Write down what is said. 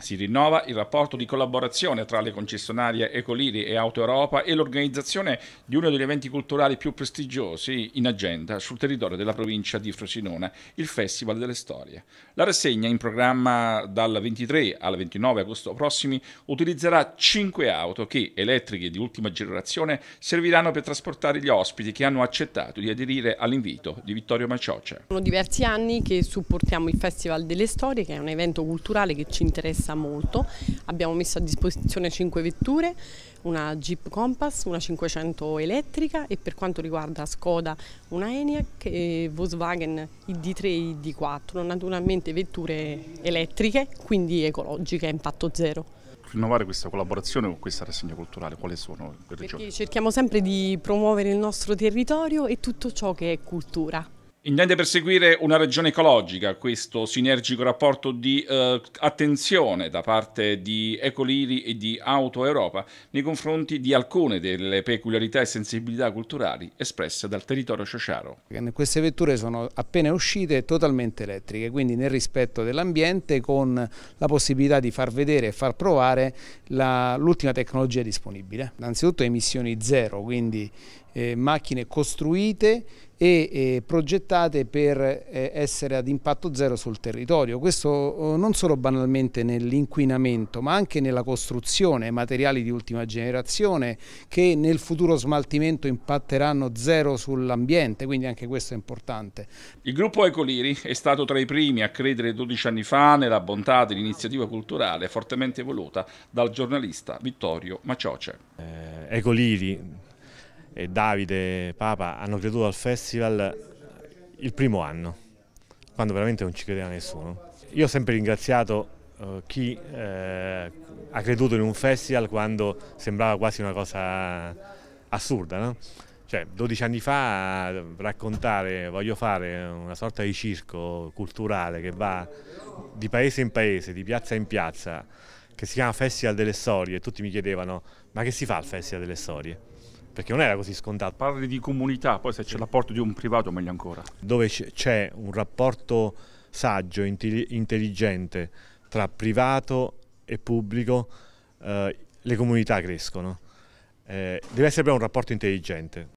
Si rinnova il rapporto di collaborazione tra le concessionarie Ecoliri e Auto Europa e l'organizzazione di uno degli eventi culturali più prestigiosi in agenda sul territorio della provincia di Frosinone, il Festival delle Storie. La rassegna in programma dal 23 al 29 agosto prossimi utilizzerà 5 auto che, elettriche di ultima generazione, serviranno per trasportare gli ospiti che hanno accettato di aderire all'invito di Vittorio Macioce. Sono diversi anni che supportiamo il Festival delle Storie, che è un evento culturale che ci interessa interessa molto. Abbiamo messo a disposizione 5 vetture, una Jeep Compass, una 500 elettrica e per quanto riguarda Skoda una Eniac e Volkswagen ID3 e ID4, naturalmente vetture elettriche, quindi ecologiche a impatto zero rinnovare questa collaborazione con questa rassegna culturale? Quali sono le regioni? Perché cerchiamo sempre di promuovere il nostro territorio e tutto ciò che è cultura. Intende perseguire una regione ecologica, questo sinergico rapporto di eh, attenzione da parte di Ecoliri e di Auto Europa nei confronti di alcune delle peculiarità e sensibilità culturali espresse dal territorio sociaro. Queste vetture sono appena uscite totalmente elettriche, quindi nel rispetto dell'ambiente con la possibilità di far vedere e far provare l'ultima tecnologia disponibile. Innanzitutto emissioni zero, quindi eh, macchine costruite e eh, progettate per eh, essere ad impatto zero sul territorio. Questo oh, non solo banalmente nell'inquinamento ma anche nella costruzione, materiali di ultima generazione che nel futuro smaltimento impatteranno zero sull'ambiente, quindi anche questo è importante. Il gruppo Ecoliri è stato tra i primi a credere 12 anni fa nella bontà dell'iniziativa culturale fortemente voluta dal giornalista Vittorio Macioce. Eh, Ecoliri e Davide, Papa hanno creduto al festival il primo anno, quando veramente non ci credeva nessuno. Io ho sempre ringraziato eh, chi eh, ha creduto in un festival quando sembrava quasi una cosa assurda, no? Cioè, 12 anni fa eh, raccontare, voglio fare una sorta di circo culturale che va di paese in paese, di piazza in piazza, che si chiama Festival delle Storie, tutti mi chiedevano ma che si fa al Festival delle Storie? perché non era così scontato. Parli di comunità, poi se c'è l'apporto di un privato meglio ancora. Dove c'è un rapporto saggio, intelligente tra privato e pubblico, eh, le comunità crescono. Eh, deve essere però un rapporto intelligente,